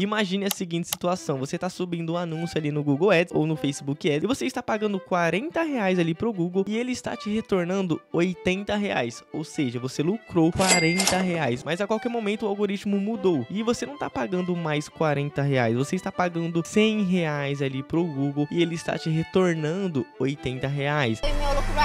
Imagine a seguinte situação: você está subindo um anúncio ali no Google Ads ou no Facebook Ads e você está pagando 40 reais ali pro Google e ele está te retornando 80 reais. Ou seja, você lucrou 40 reais, mas a qualquer momento o algoritmo mudou e você não está pagando mais 40 reais, você está pagando 100 reais ali pro Google e ele está te retornando 80 reais. E meu lucro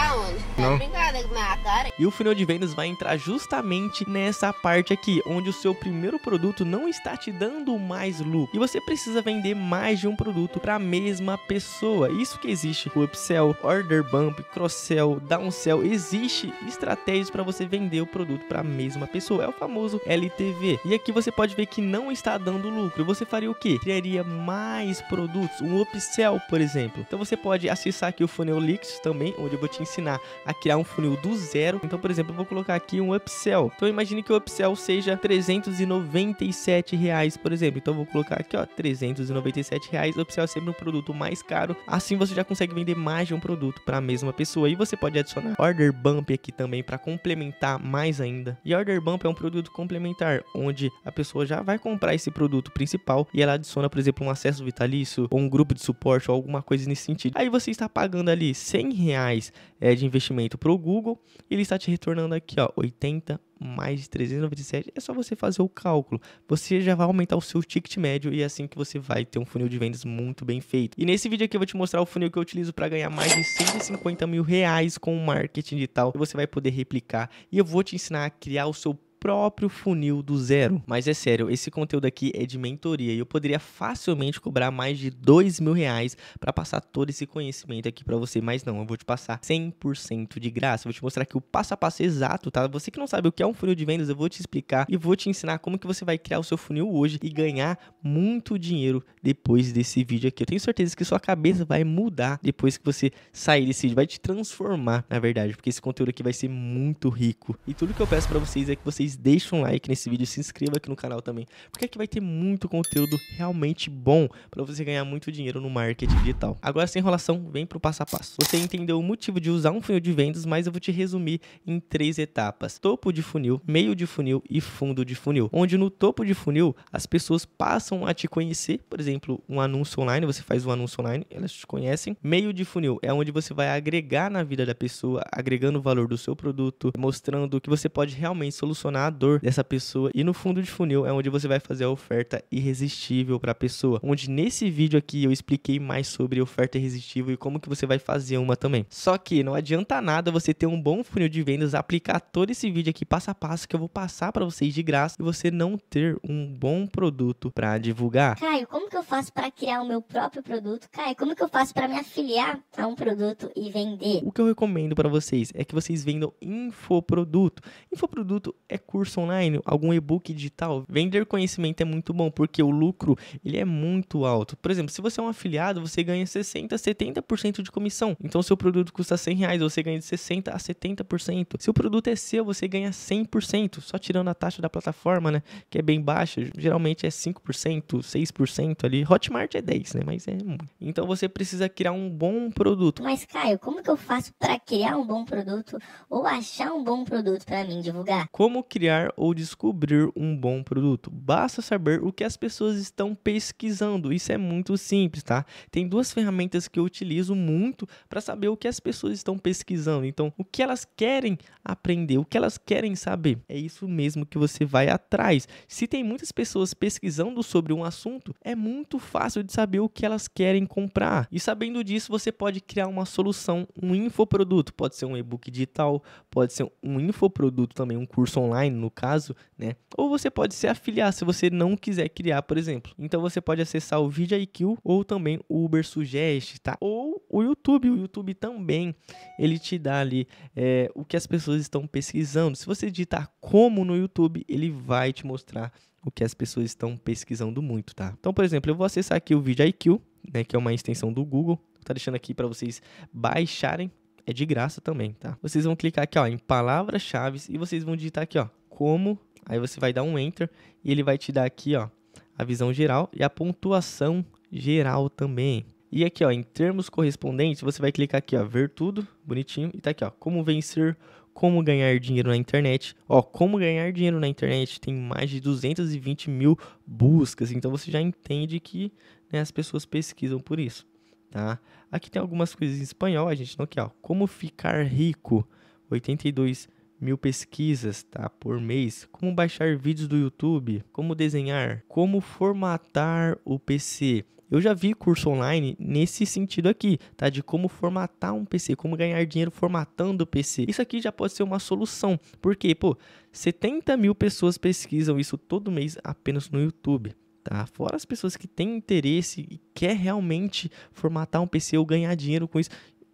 Não. Tá cara. E o final de vendas vai entrar justamente nessa parte aqui, onde o seu primeiro produto não está te dando mais mais lucro. E você precisa vender mais de um produto para a mesma pessoa. Isso que existe o upsell, order bump, cross-sell, downsell, existe estratégias para você vender o produto para a mesma pessoa. É o famoso LTV. E aqui você pode ver que não está dando lucro. Você faria o que? Criaria mais produtos, um upsell, por exemplo. Então você pode acessar aqui o funil Leaks também, onde eu vou te ensinar a criar um funil do zero. Então, por exemplo, eu vou colocar aqui um upsell. Então imagine que o upsell seja 397 reais, por exemplo. Então, então vou colocar aqui, ó, 397 reais. Oficial é sempre um produto mais caro. Assim você já consegue vender mais de um produto para a mesma pessoa. E você pode adicionar order bump aqui também para complementar mais ainda. E order bump é um produto complementar, onde a pessoa já vai comprar esse produto principal e ela adiciona, por exemplo, um acesso vitalício ou um grupo de suporte ou alguma coisa nesse sentido. Aí você está pagando ali 100 reais é, de investimento para o Google e ele está te retornando aqui, ó, 80 mais de 397, é só você fazer o cálculo. Você já vai aumentar o seu ticket médio e é assim que você vai ter um funil de vendas muito bem feito. E nesse vídeo aqui eu vou te mostrar o funil que eu utilizo para ganhar mais de 150 mil reais com o marketing digital. Você vai poder replicar e eu vou te ensinar a criar o seu próprio funil do zero. Mas é sério, esse conteúdo aqui é de mentoria e eu poderia facilmente cobrar mais de dois mil reais para passar todo esse conhecimento aqui para você, mas não, eu vou te passar 100% de graça. vou te mostrar aqui o passo a passo exato, tá? Você que não sabe o que é um funil de vendas, eu vou te explicar e vou te ensinar como que você vai criar o seu funil hoje e ganhar muito dinheiro depois desse vídeo aqui. Eu tenho certeza que sua cabeça vai mudar depois que você sair desse vídeo, vai te transformar, na verdade, porque esse conteúdo aqui vai ser muito rico. E tudo que eu peço para vocês é que vocês vocês um like nesse vídeo, se inscreva aqui no canal também, porque aqui vai ter muito conteúdo realmente bom para você ganhar muito dinheiro no marketing digital. Agora, sem enrolação, vem para o passo a passo. Você entendeu o motivo de usar um funil de vendas, mas eu vou te resumir em três etapas: topo de funil, meio de funil e fundo de funil. Onde no topo de funil as pessoas passam a te conhecer, por exemplo, um anúncio online, você faz um anúncio online, elas te conhecem. Meio de funil é onde você vai agregar na vida da pessoa, agregando o valor do seu produto, mostrando que você pode realmente solucionar direcionar a dor dessa pessoa e no fundo de funil é onde você vai fazer a oferta irresistível para a pessoa, onde nesse vídeo aqui eu expliquei mais sobre oferta irresistível e como que você vai fazer uma também. Só que não adianta nada você ter um bom funil de vendas, aplicar todo esse vídeo aqui passo a passo que eu vou passar para vocês de graça e você não ter um bom produto para divulgar. Caio, como que eu faço para criar o meu próprio produto? Caio, como que eu faço para me afiliar a um produto e vender? O que eu recomendo para vocês é que vocês vendam infoproduto. Infoproduto é curso online, algum e-book digital, vender conhecimento é muito bom porque o lucro ele é muito alto. Por exemplo, se você é um afiliado, você ganha 60, 70% de comissão. Então, seu produto custa 100 reais, você ganha de 60 a 70%. Se o produto é seu, você ganha 100%, só tirando a taxa da plataforma, né, que é bem baixa, geralmente é 5%, 6% ali. Hotmart é 10, né, mas é Então, você precisa criar um bom produto. Mas Caio, como que eu faço para criar um bom produto ou achar um bom produto para mim divulgar? Como criar criar ou descobrir um bom produto. Basta saber o que as pessoas estão pesquisando. Isso é muito simples, tá? Tem duas ferramentas que eu utilizo muito para saber o que as pessoas estão pesquisando. Então, o que elas querem aprender, o que elas querem saber. É isso mesmo que você vai atrás. Se tem muitas pessoas pesquisando sobre um assunto, é muito fácil de saber o que elas querem comprar. E sabendo disso, você pode criar uma solução, um infoproduto. Pode ser um e-book digital, pode ser um infoproduto também, um curso online online, no caso, né? Ou você pode se afiliar se você não quiser criar, por exemplo. Então você pode acessar o VidIQ ou também o Uber Suggest, tá? Ou o YouTube. O YouTube também ele te dá ali é, o que as pessoas estão pesquisando. Se você digitar como no YouTube, ele vai te mostrar o que as pessoas estão pesquisando muito, tá? Então, por exemplo, eu vou acessar aqui o VidIQ, né, que é uma extensão do Google. Tá deixando aqui para vocês baixarem é de graça também, tá? Vocês vão clicar aqui, ó, em palavras-chave e vocês vão digitar aqui, ó, como, aí você vai dar um enter e ele vai te dar aqui, ó, a visão geral e a pontuação geral também. E aqui, ó, em termos correspondentes, você vai clicar aqui, ó, ver tudo, bonitinho, e tá aqui, ó, como vencer, como ganhar dinheiro na internet. Ó, como ganhar dinheiro na internet tem mais de 220 mil buscas, então você já entende que né, as pessoas pesquisam por isso, tá? Aqui tem algumas coisas em espanhol, a gente não quer, ó, como ficar rico, 82 mil pesquisas tá, por mês, como baixar vídeos do YouTube, como desenhar, como formatar o PC. Eu já vi curso online nesse sentido aqui, tá? De como formatar um PC, como ganhar dinheiro formatando o PC. Isso aqui já pode ser uma solução, porque, pô, 70 mil pessoas pesquisam isso todo mês apenas no YouTube. Tá? Fora as pessoas que têm interesse e quer realmente formatar um PC ou ganhar dinheiro com isso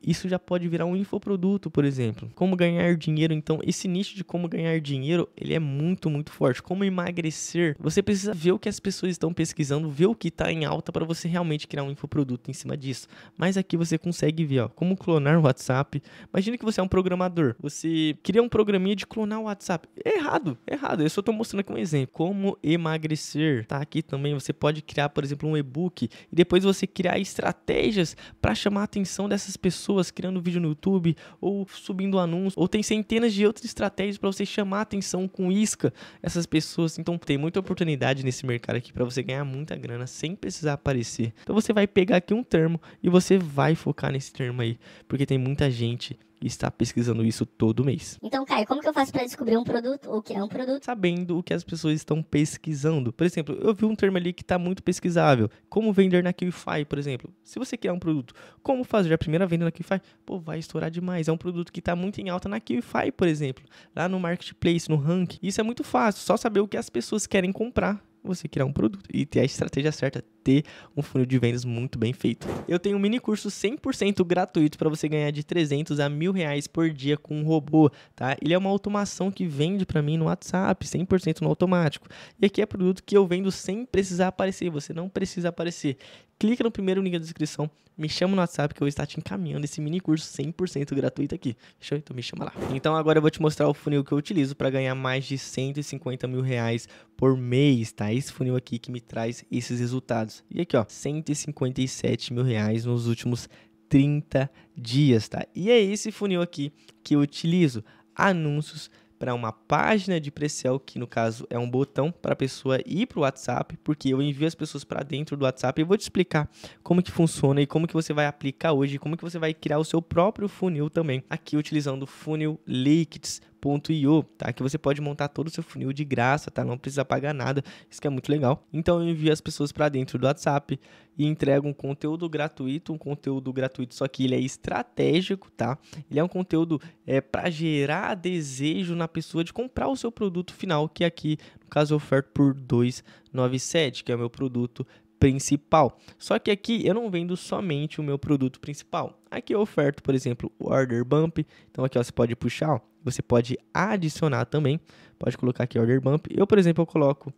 isso já pode virar um infoproduto, por exemplo. Como ganhar dinheiro, então, esse nicho de como ganhar dinheiro, ele é muito, muito forte. Como emagrecer, você precisa ver o que as pessoas estão pesquisando, ver o que está em alta para você realmente criar um infoproduto em cima disso. Mas aqui você consegue ver, ó, como clonar o WhatsApp. Imagina que você é um programador, você cria um programinha de clonar o WhatsApp. É errado, é errado. Eu só estou mostrando aqui um exemplo. Como emagrecer, tá aqui também. Você pode criar, por exemplo, um e-book e depois você criar estratégias para chamar a atenção dessas pessoas pessoas criando vídeo no YouTube ou subindo anúncios, ou tem centenas de outras estratégias para você chamar atenção com isca essas pessoas. Então tem muita oportunidade nesse mercado aqui para você ganhar muita grana sem precisar aparecer. Então você vai pegar aqui um termo e você vai focar nesse termo aí, porque tem muita gente e pesquisando isso todo mês. Então, Caio, como que eu faço para descobrir um produto, o que é um produto? Sabendo o que as pessoas estão pesquisando. Por exemplo, eu vi um termo ali que está muito pesquisável. Como vender na QFI, por exemplo. Se você quer um produto, como fazer a primeira venda na QFI? Pô, vai estourar demais. É um produto que está muito em alta na QFI, por exemplo. Lá no marketplace, no rank. Isso é muito fácil. Só saber o que as pessoas querem comprar você criar um produto e ter a estratégia certa, ter um funil de vendas muito bem feito. Eu tenho um mini curso 100% gratuito para você ganhar de 300 a mil reais por dia com um robô, tá? Ele é uma automação que vende para mim no WhatsApp, 100% no automático. E aqui é produto que eu vendo sem precisar aparecer, você não precisa aparecer clica no primeiro link da descrição, me chama no WhatsApp que eu vou estar te encaminhando esse mini curso 100% gratuito aqui. Show? Então me chama lá. Então agora eu vou te mostrar o funil que eu utilizo para ganhar mais de 150 mil reais por mês, tá? Esse funil aqui que me traz esses resultados. E aqui, ó, 157 mil reais nos últimos 30 dias, tá? E é esse funil aqui que eu utilizo. Anúncios para uma página de Precel, que no caso é um botão para a pessoa ir para o WhatsApp, porque eu envio as pessoas para dentro do WhatsApp e vou te explicar como que funciona e como que você vai aplicar hoje, como que você vai criar o seu próprio funil também, aqui utilizando Funil Leaks Funnel.io, tá? Que você pode montar todo o seu funil de graça, tá? Não precisa pagar nada, isso que é muito legal. Então eu envio as pessoas para dentro do WhatsApp e entrego um conteúdo gratuito, um conteúdo gratuito, só que ele é estratégico, tá? Ele é um conteúdo é, para gerar desejo na pessoa de comprar o seu produto final, que aqui, no caso, eu oferto por 297, que é o meu produto principal. Só que aqui eu não vendo somente o meu produto principal. Aqui eu oferto, por exemplo, o order bump. Então aqui ó, você pode puxar, ó, você pode adicionar também, pode colocar aqui order bump. Eu, por exemplo, eu coloco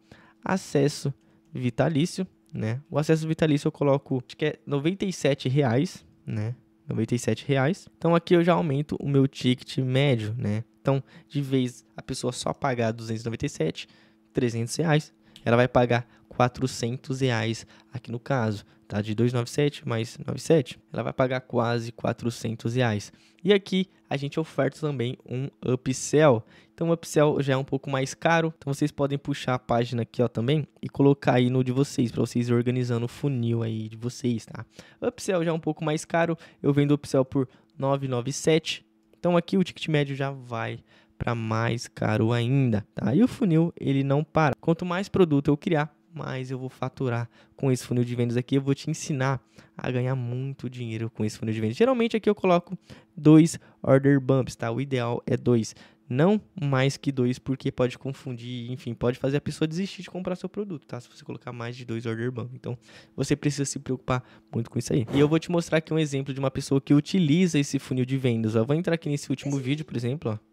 acesso vitalício, né? O acesso vitalício eu coloco, acho que é 97 reais, né? 97 reais. Então aqui eu já aumento o meu ticket médio, né? Então, de vez a pessoa só pagar 297, 300 reais, ela vai pagar 400 reais aqui no caso, tá? De 297 mais 97, ela vai pagar quase 400 reais. E aqui a gente oferta também um upsell. Então o upsell já é um pouco mais caro, então vocês podem puxar a página aqui ó também e colocar aí no de vocês, para vocês organizando o funil aí de vocês, tá? Upsell já é um pouco mais caro, eu vendo upsell por 997. Então aqui o ticket médio já vai para mais caro ainda, tá? E o funil ele não para. Quanto mais produto eu criar, mais eu vou faturar com esse funil de vendas aqui. Eu vou te ensinar a ganhar muito dinheiro com esse funil de vendas. Geralmente aqui eu coloco dois order bumps, tá? O ideal é dois. Não mais que dois, porque pode confundir, enfim, pode fazer a pessoa desistir de comprar seu produto, tá? Se você colocar mais de dois order bumps. Então, você precisa se preocupar muito com isso aí. E eu vou te mostrar aqui um exemplo de uma pessoa que utiliza esse funil de vendas. Eu vou entrar aqui nesse último vídeo, por exemplo, ó.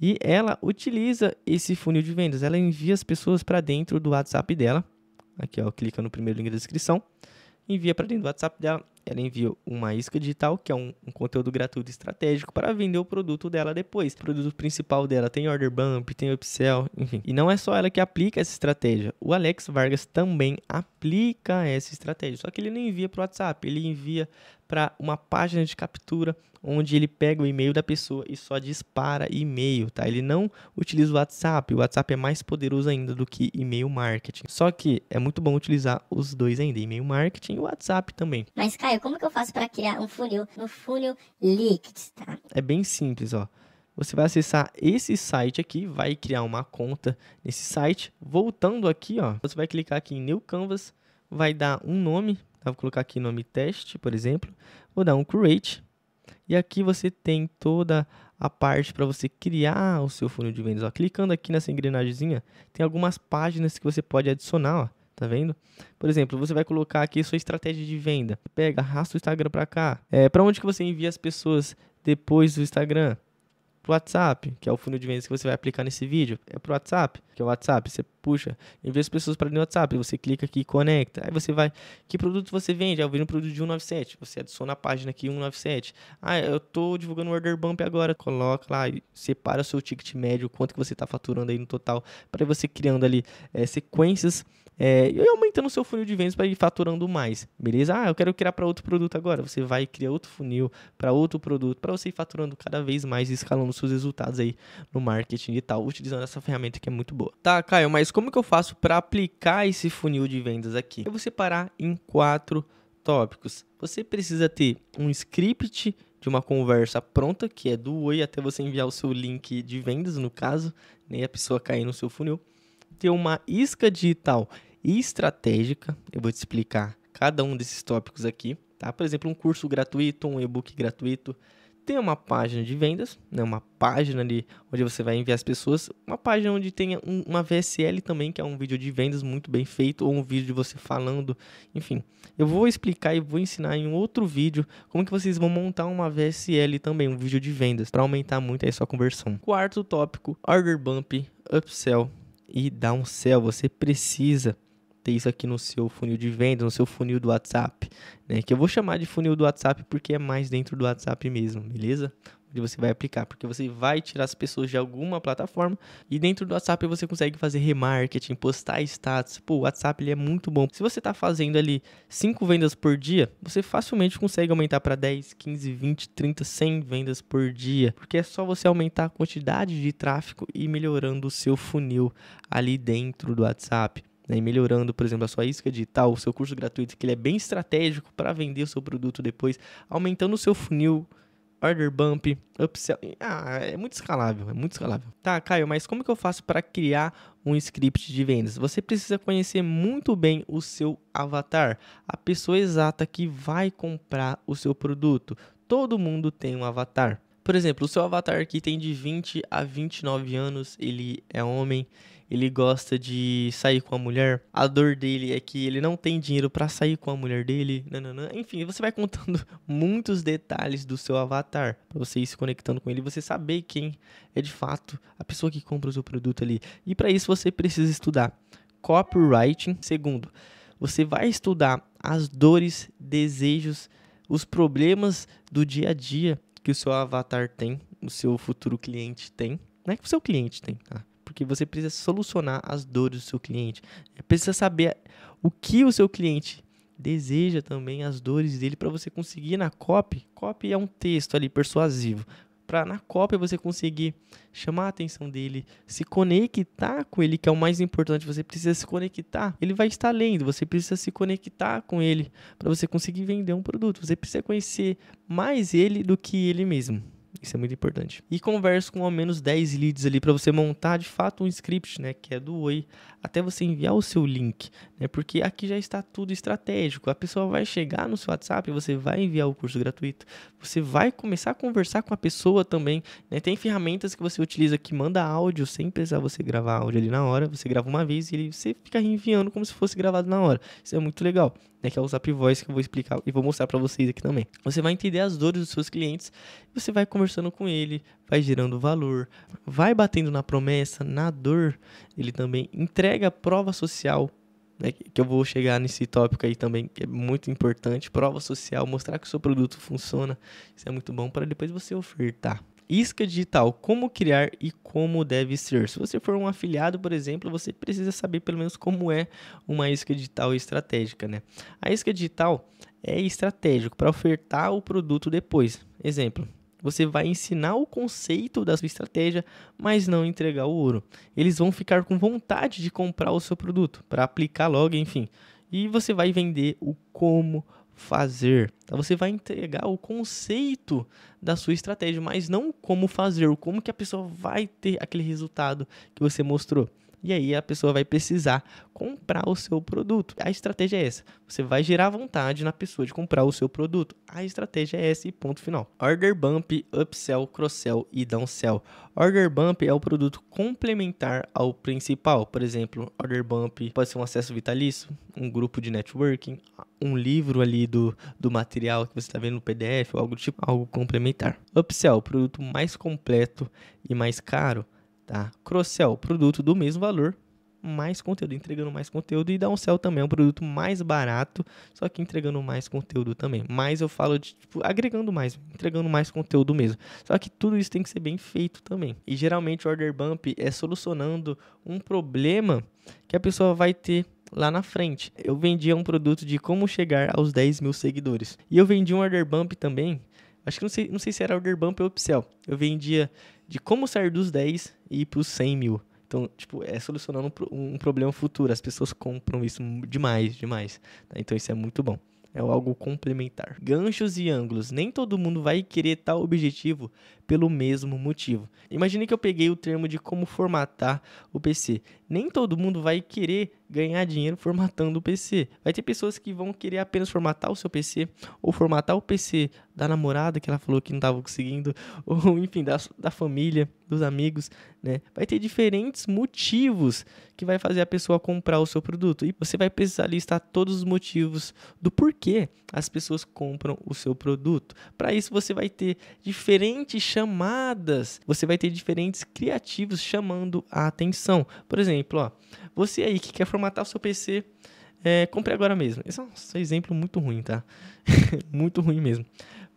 E ela utiliza esse funil de vendas. Ela envia as pessoas para dentro do WhatsApp dela. Aqui, ó, clica no primeiro link da descrição. Envia para dentro do WhatsApp dela. Ela envia uma isca digital, que é um, um conteúdo gratuito estratégico para vender o produto dela depois. O produto principal dela tem order bump, tem upsell, enfim. E não é só ela que aplica essa estratégia. O Alex Vargas também aplica essa estratégia. Só que ele não envia para o WhatsApp, ele envia para uma página de captura onde ele pega o e-mail da pessoa e só dispara e-mail, tá? Ele não utiliza o WhatsApp. O WhatsApp é mais poderoso ainda do que e-mail marketing. Só que é muito bom utilizar os dois ainda, e-mail marketing e o WhatsApp também. Mas Caio, como que eu faço para criar um funil no Funil Liquid, tá? É bem simples, ó. Você vai acessar esse site aqui, vai criar uma conta nesse site. Voltando aqui, ó, você vai clicar aqui em New Canvas, vai dar um nome Tá? Vou colocar aqui nome teste, por exemplo. Vou dar um create. E aqui você tem toda a parte para você criar o seu funil de vendas. Ó, clicando aqui nessa engrenagemzinha, tem algumas páginas que você pode adicionar, ó, tá vendo? Por exemplo, você vai colocar aqui sua estratégia de venda. Pega, arrasta o Instagram para cá. É, para onde que você envia as pessoas depois do Instagram? pro WhatsApp, que é o funil de vendas que você vai aplicar nesse vídeo. É pro WhatsApp, que é o WhatsApp. Você puxa, envia as pessoas para o WhatsApp. Você clica aqui, conecta. Aí você vai. Que produto você vende? Ah, eu vendo um produto de 197. Você adiciona a página aqui 197. Ah, eu tô divulgando o order bump agora. Coloca lá, separa o seu ticket médio, quanto que você está faturando aí no total, para você criando ali é, sequências é, e aumentando o seu funil de vendas para ir faturando mais, beleza? Ah, eu quero criar para outro produto agora. Você vai criar outro funil para outro produto, para você ir faturando cada vez mais e escalando seus resultados aí no marketing e tal, utilizando essa ferramenta que é muito boa. Tá, Caio, mas como que eu faço para aplicar esse funil de vendas aqui? Eu vou separar em quatro tópicos. Você precisa ter um script de uma conversa pronta, que é do Oi até você enviar o seu link de vendas, no caso, nem né, a pessoa cair no seu funil. Ter uma isca digital e estratégica. Eu vou te explicar cada um desses tópicos aqui, tá? Por exemplo, um curso gratuito, um e-book gratuito, tem uma página de vendas, né? uma página ali onde você vai enviar as pessoas, uma página onde tem um, uma VSL também, que é um vídeo de vendas muito bem feito, ou um vídeo de você falando, enfim. Eu vou explicar e vou ensinar em outro vídeo como que vocês vão montar uma VSL também, um vídeo de vendas, para aumentar muito aí sua conversão. Quarto tópico, order bump, upsell e downsell. Você precisa ter isso aqui no seu funil de venda, no seu funil do WhatsApp, né? Que eu vou chamar de funil do WhatsApp porque é mais dentro do WhatsApp mesmo, beleza? Onde você vai aplicar, porque você vai tirar as pessoas de alguma plataforma e dentro do WhatsApp você consegue fazer remarketing, postar status. Pô, o WhatsApp ele é muito bom. Se você está fazendo ali 5 vendas por dia, você facilmente consegue aumentar para 10, 15, 20, 30, 100 vendas por dia, porque é só você aumentar a quantidade de tráfego e melhorando o seu funil ali dentro do WhatsApp né, melhorando, por exemplo, a sua isca tal, o seu curso gratuito, que ele é bem estratégico para vender o seu produto depois, aumentando o seu funil, order bump, upsell. Ah, é muito escalável, é muito escalável. Tá, Caio, mas como que eu faço para criar um script de vendas? Você precisa conhecer muito bem o seu avatar, a pessoa exata que vai comprar o seu produto. Todo mundo tem um avatar. Por exemplo, o seu avatar aqui tem de 20 a 29 anos, ele é homem, ele gosta de sair com a mulher. A dor dele é que ele não tem dinheiro para sair com a mulher dele. Nananã. Enfim, você vai contando muitos detalhes do seu avatar para você ir se conectando com ele, você saber quem é de fato a pessoa que compra o seu produto ali. E para isso você precisa estudar copywriting. Segundo, você vai estudar as dores, desejos, os problemas do dia a dia que o seu avatar tem, o seu futuro cliente tem, não é que o seu cliente tem, tá? que você precisa solucionar as dores do seu cliente. Precisa saber o que o seu cliente deseja também, as dores dele, para você conseguir na copy. Copy é um texto ali persuasivo. Para na cópia você conseguir chamar a atenção dele, se conectar com ele, que é o mais importante, você precisa se conectar. Ele vai estar lendo, você precisa se conectar com ele para você conseguir vender um produto. Você precisa conhecer mais ele do que ele mesmo. Isso é muito importante. E converso com ao menos 10 leads ali para você montar de fato um script, né, que é do Oi, até você enviar o seu link, né? Porque aqui já está tudo estratégico. A pessoa vai chegar no seu WhatsApp, você vai enviar o curso gratuito, você vai começar a conversar com a pessoa também, né? Tem ferramentas que você utiliza que manda áudio sem precisar você gravar áudio ali na hora, você grava uma vez e ele você fica reenviando como se fosse gravado na hora. Isso é muito legal né, que é o Zap Voice que eu vou explicar e vou mostrar para vocês aqui também. Você vai entender as dores dos seus clientes, você vai conversando com ele, vai gerando valor, vai batendo na promessa, na dor. Ele também entrega prova social, né, que eu vou chegar nesse tópico aí também, que é muito importante, prova social, mostrar que o seu produto funciona, isso é muito bom para depois você ofertar. Isca digital, como criar e como deve ser. Se você for um afiliado, por exemplo, você precisa saber pelo menos como é uma isca digital estratégica, né? A isca digital é estratégico para ofertar o produto depois. Exemplo, você vai ensinar o conceito da sua estratégia, mas não entregar o ouro. Eles vão ficar com vontade de comprar o seu produto para aplicar logo, enfim. E você vai vender o como fazer. Então, você vai entregar o conceito da sua estratégia, mas não como fazer, como que a pessoa vai ter aquele resultado que você mostrou e aí a pessoa vai precisar comprar o seu produto. A estratégia é essa. Você vai gerar vontade na pessoa de comprar o seu produto. A estratégia é essa e ponto final. Order bump, upsell, cross e downsell. Order bump é o produto complementar ao principal. Por exemplo, order bump pode ser um acesso vitalício, um grupo de networking, um livro ali do, do material que você está vendo no PDF ou algo tipo, algo complementar. Upsell, produto mais completo e mais caro tá? Crossell, produto do mesmo valor, mais conteúdo, entregando mais conteúdo. E Downsell também é um produto mais barato, só que entregando mais conteúdo também. Mas eu falo de, tipo, agregando mais, entregando mais conteúdo mesmo. Só que tudo isso tem que ser bem feito também. E geralmente o order bump é solucionando um problema que a pessoa vai ter lá na frente. Eu vendia um produto de como chegar aos 10 mil seguidores. E eu vendi um order bump também. Acho que não sei, não sei se era order bump ou upsell. Eu vendia de como sair dos 10 e ir para os 100 mil. Então, tipo, é solucionando um problema futuro. As pessoas compram isso demais, demais. Né? Então, isso é muito bom. É algo complementar. Ganchos e ângulos. Nem todo mundo vai querer tal objetivo pelo mesmo motivo. Imagine que eu peguei o termo de como formatar o PC nem todo mundo vai querer ganhar dinheiro formatando o PC. Vai ter pessoas que vão querer apenas formatar o seu PC, ou formatar o PC da namorada que ela falou que não estava conseguindo, ou enfim, da, da família, dos amigos, né? Vai ter diferentes motivos que vai fazer a pessoa comprar o seu produto. E você vai precisar listar todos os motivos do porquê as pessoas compram o seu produto. Para isso, você vai ter diferentes chamadas, você vai ter diferentes criativos chamando a atenção. Por exemplo, exemplo, ó. Você aí que quer formatar o seu PC, é, compre agora mesmo. Esse é um exemplo muito ruim, tá? muito ruim mesmo.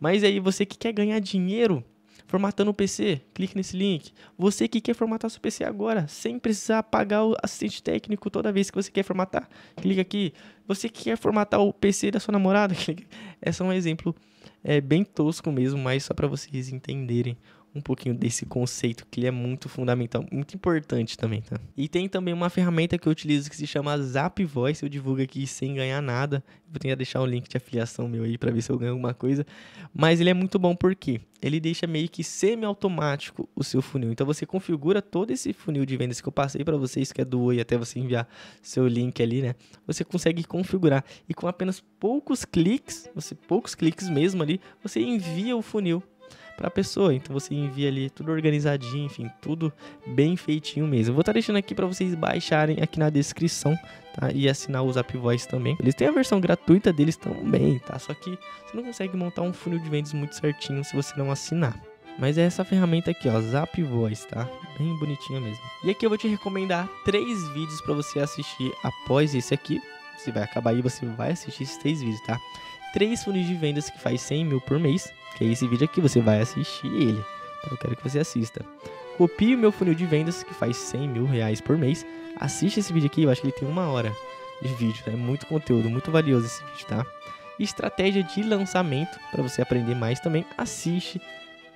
Mas aí você que quer ganhar dinheiro formatando o PC, clique nesse link. Você que quer formatar seu PC agora, sem precisar pagar o assistente técnico toda vez que você quer formatar, clica aqui. Você que quer formatar o PC da sua namorada, clique. Esse é um exemplo é, bem tosco mesmo, mas só para vocês entenderem um pouquinho desse conceito que ele é muito fundamental, muito importante também, tá? E tem também uma ferramenta que eu utilizo que se chama Zap Voice, eu divulgo aqui sem ganhar nada. Vou tentar deixar um link de afiliação meu aí para ver se eu ganho alguma coisa, mas ele é muito bom porque ele deixa meio que semi-automático o seu funil. Então você configura todo esse funil de vendas que eu passei para vocês, que é do Oi até você enviar seu link ali, né? Você consegue configurar e com apenas poucos cliques, você poucos cliques mesmo ali, você envia o funil para a pessoa. Então você envia ali tudo organizadinho, enfim, tudo bem feitinho mesmo. Eu vou estar tá deixando aqui para vocês baixarem aqui na descrição, tá? E assinar o Zap Voice também. Eles têm a versão gratuita deles também, tá? Só que você não consegue montar um funil de vendas muito certinho se você não assinar. Mas é essa ferramenta aqui, ó, Zap Voice, tá? Bem bonitinha mesmo. E aqui eu vou te recomendar três vídeos para você assistir após esse aqui. Se vai acabar aí, você vai assistir esses três vídeos, tá? três funis de vendas que faz 100 mil por mês, que é esse vídeo aqui, você vai assistir ele. Então, eu quero que você assista. Copie o meu funil de vendas, que faz 100 mil reais por mês. Assiste esse vídeo aqui, eu acho que ele tem uma hora de vídeo. Tá? É né? muito conteúdo, muito valioso esse vídeo, tá? Estratégia de lançamento, para você aprender mais também, assiste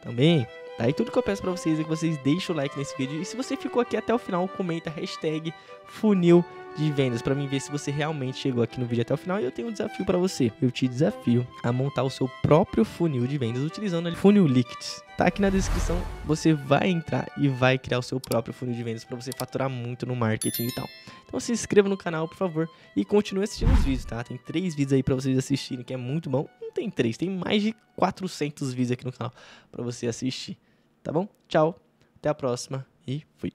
também. Tá? E tudo que eu peço para vocês é que vocês deixem o like nesse vídeo. E se você ficou aqui até o final, comenta hashtag funil de vendas para mim ver se você realmente chegou aqui no vídeo até o final. E eu tenho um desafio para você. Eu te desafio a montar o seu próprio funil de vendas utilizando o Funil Liquids. Tá aqui na descrição, você vai entrar e vai criar o seu próprio funil de vendas para você faturar muito no marketing e tal Então se inscreva no canal, por favor, e continue assistindo os vídeos, tá? Tem três vídeos aí para vocês assistirem, que é muito bom. Não tem três, tem mais de 400 vídeos aqui no canal para você assistir. Tá bom? Tchau, até a próxima e fui.